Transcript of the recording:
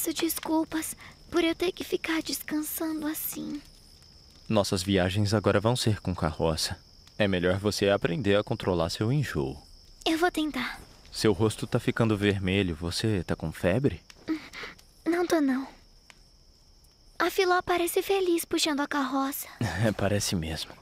peço desculpas por eu ter que ficar descansando assim. Nossas viagens agora vão ser com carroça. É melhor você aprender a controlar seu enjoo. Eu vou tentar. Seu rosto tá ficando vermelho. Você tá com febre? Não tô, não. A Filó parece feliz puxando a carroça. parece mesmo.